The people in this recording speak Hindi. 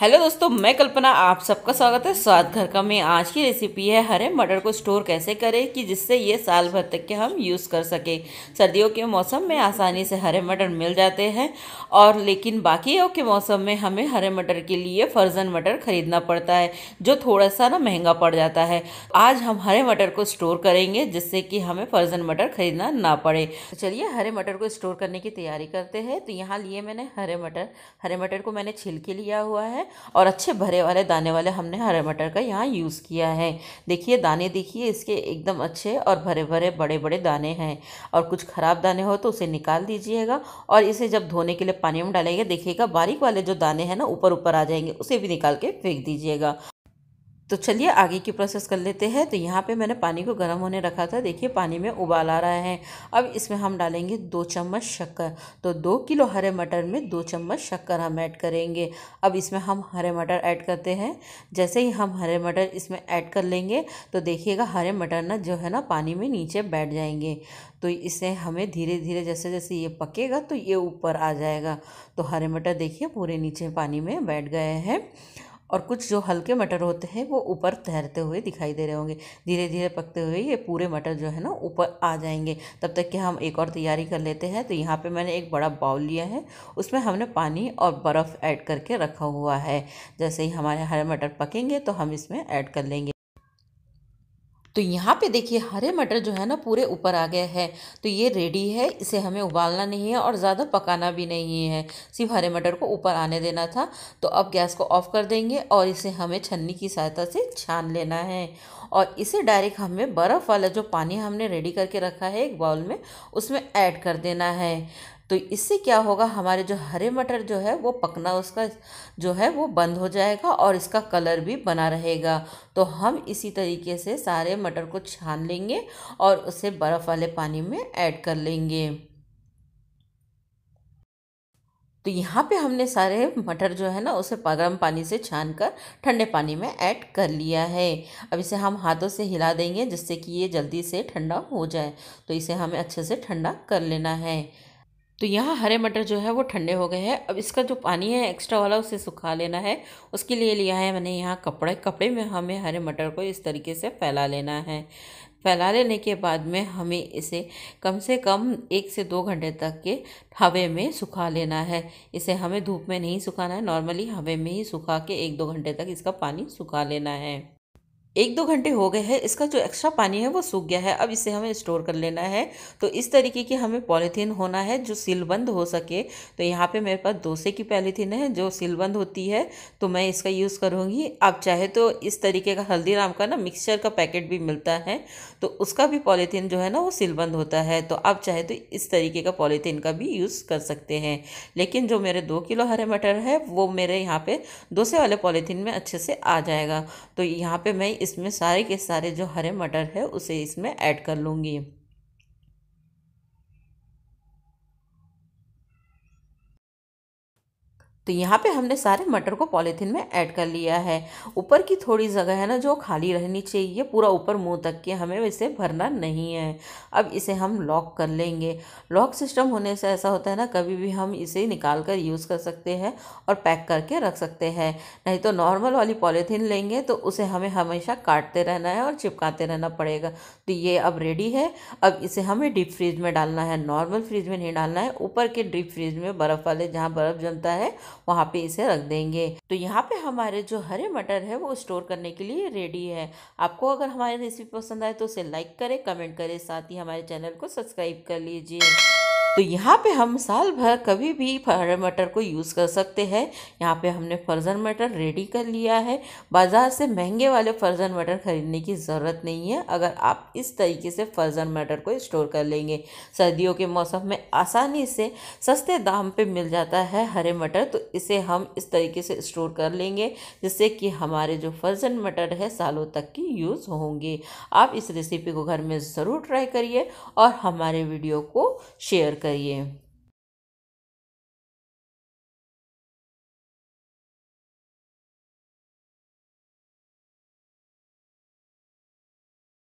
हेलो दोस्तों मैं कल्पना आप सबका स्वागत है स्वाद घर का मैं आज की रेसिपी है हरे मटर को स्टोर कैसे करें कि जिससे ये साल भर तक के हम यूज़ कर सकें सर्दियों के मौसम में आसानी से हरे मटर मिल जाते हैं और लेकिन बाकियों के मौसम में हमें हरे मटर के लिए फर्जन मटर खरीदना पड़ता है जो थोड़ा सा ना महंगा पड़ जाता है आज हम हरे मटर को स्टोर करेंगे जिससे कि हमें फर्जन मटर खरीदना ना पड़े तो चलिए हरे मटर को स्टोर करने की तैयारी करते हैं तो यहाँ लिए मैंने हरे मटर हरे मटर को मैंने छिलके लिया हुआ है और अच्छे भरे वाले दाने वाले हमने हरे मटर का यहाँ यूज़ किया है देखिए दाने देखिए इसके एकदम अच्छे और भरे भरे बड़े बड़े दाने हैं और कुछ ख़राब दाने हो तो उसे निकाल दीजिएगा और इसे जब धोने के लिए पानी में डालेंगे देखिएगा बारीक वाले जो दाने हैं ना ऊपर ऊपर आ जाएंगे उसे भी निकाल के फेंक दीजिएगा तो चलिए आगे की प्रोसेस कर लेते हैं तो यहाँ पे मैंने पानी को गर्म होने रखा था देखिए पानी में उबाल आ रहा है अब इसमें हम डालेंगे दो चम्मच शक्कर तो दो किलो हरे मटर में दो चम्मच शक्कर हम ऐड करेंगे अब इसमें हम हरे मटर ऐड करते हैं जैसे ही हम हरे मटर इसमें ऐड कर लेंगे तो देखिएगा हरे मटर ना जो है ना पानी में नीचे बैठ जाएंगे तो इसे हमें धीरे धीरे जैसे जैसे ये पकेगा तो ये ऊपर आ जाएगा तो हरे मटर देखिए पूरे नीचे पानी में बैठ गए हैं और कुछ जो हल्के मटर होते हैं वो ऊपर तैरते हुए दिखाई दे रहे होंगे धीरे धीरे पकते हुए ये पूरे मटर जो है ना ऊपर आ जाएंगे तब तक कि हम एक और तैयारी कर लेते हैं तो यहाँ पे मैंने एक बड़ा बाउल लिया है उसमें हमने पानी और बर्फ़ ऐड करके रखा हुआ है जैसे ही हमारे हरे मटर पकेंगे तो हम इसमें ऐड कर लेंगे तो यहाँ पे देखिए हरे मटर जो है ना पूरे ऊपर आ गए हैं तो ये रेडी है इसे हमें उबालना नहीं है और ज़्यादा पकाना भी नहीं है सिर्फ हरे मटर को ऊपर आने देना था तो अब गैस को ऑफ़ कर देंगे और इसे हमें छन्नी की सहायता से छान लेना है और इसे डायरेक्ट हमें बर्फ़ वाला जो पानी हमने रेडी करके रखा है एक बाउल में उसमें ऐड कर देना है तो इससे क्या होगा हमारे जो हरे मटर जो है वो पकना उसका जो है वो बंद हो जाएगा और इसका कलर भी बना रहेगा तो हम इसी तरीके से सारे मटर को छान लेंगे और उसे बर्फ़ वाले पानी में ऐड कर लेंगे तो यहाँ पे हमने सारे मटर जो है ना उसे गर्म पानी से छान कर ठंडे पानी में ऐड कर लिया है अब इसे हम हाथों से हिला देंगे जिससे कि ये जल्दी से ठंडा हो जाए तो इसे हमें अच्छे से ठंडा कर लेना है तो यहाँ हरे मटर जो है वो ठंडे हो गए हैं अब इसका जो पानी है एक्स्ट्रा वाला उसे सुखा लेना है उसके लिए लिया है मैंने यहाँ कपड़े कपड़े में हमें हरे मटर को इस तरीके से फैला लेना है फैला लेने के बाद में हमें इसे कम से कम एक से दो घंटे तक के हवे में सुखा लेना है इसे हमें धूप में नहीं सुखाना है नॉर्मली हवे में ही सुखा के एक दो घंटे तक इसका पानी सुखा लेना है एक दो घंटे हो गए हैं इसका जो एक्स्ट्रा पानी है वो सूख गया है अब इसे हमें स्टोर कर लेना है तो इस तरीके की हमें पॉलीथीन होना है जो सीलबंद हो सके तो यहाँ पे मेरे पास दोसे की पॉलीथीन है जो सीलबंद होती है तो मैं इसका यूज़ करूँगी आप चाहे तो इस तरीके का हल्दीराम का ना मिक्सचर का पैकेट भी मिलता है तो उसका भी पॉलीथीन जो है ना वो सिलबंद होता है तो आप चाहे तो इस तरीके का पॉलीथीन का भी यूज़ कर सकते हैं लेकिन जो मेरे दो किलो हरे मटर है वो मेरे यहाँ पर दोसे वाले पॉलीथीन में अच्छे से आ जाएगा तो यहाँ पर मैं इसमें सारे के सारे जो हरे मटर है उसे इसमें ऐड कर लूँगी तो यहाँ पे हमने सारे मटर को पॉलीथीन में ऐड कर लिया है ऊपर की थोड़ी जगह है ना जो खाली रहनी चाहिए पूरा ऊपर मुंह तक के हमें इसे भरना नहीं है अब इसे हम लॉक कर लेंगे लॉक सिस्टम होने से ऐसा होता है ना कभी भी हम इसे निकाल कर यूज़ कर सकते हैं और पैक करके रख सकते हैं नहीं तो नॉर्मल वाली पॉलीथीन लेंगे तो उसे हमें हमेशा काटते रहना है और चिपकाते रहना पड़ेगा तो ये अब रेडी है अब इसे हमें डीप फ्रिज में डालना है नॉर्मल फ्रिज में नहीं डालना है ऊपर के डीप फ्रिज में बर्फ़ वाले जहाँ बर्फ़ जमता है वहाँ पे इसे रख देंगे तो यहाँ पे हमारे जो हरे मटर है वो स्टोर करने के लिए रेडी है आपको अगर हमारी रेसिपी पसंद आए तो उसे लाइक करें कमेंट करें साथ ही हमारे चैनल को सब्सक्राइब कर लीजिए तो यहाँ पे हम साल भर कभी भी हरे मटर को यूज़ कर सकते हैं यहाँ पे हमने फर्जन मटर रेडी कर लिया है बाज़ार से महंगे वाले फर्जन मटर ख़रीदने की ज़रूरत नहीं है अगर आप इस तरीके से फर्जन मटर को स्टोर कर लेंगे सर्दियों के मौसम में आसानी से सस्ते दाम पे मिल जाता है हरे मटर तो इसे हम इस तरीके से स्टोर कर लेंगे जिससे कि हमारे जो फर्जन मटर है सालों तक की यूज़ होंगे आप इस रेसिपी को घर में ज़रूर ट्राई करिए और हमारे वीडियो को शेयर कर for you.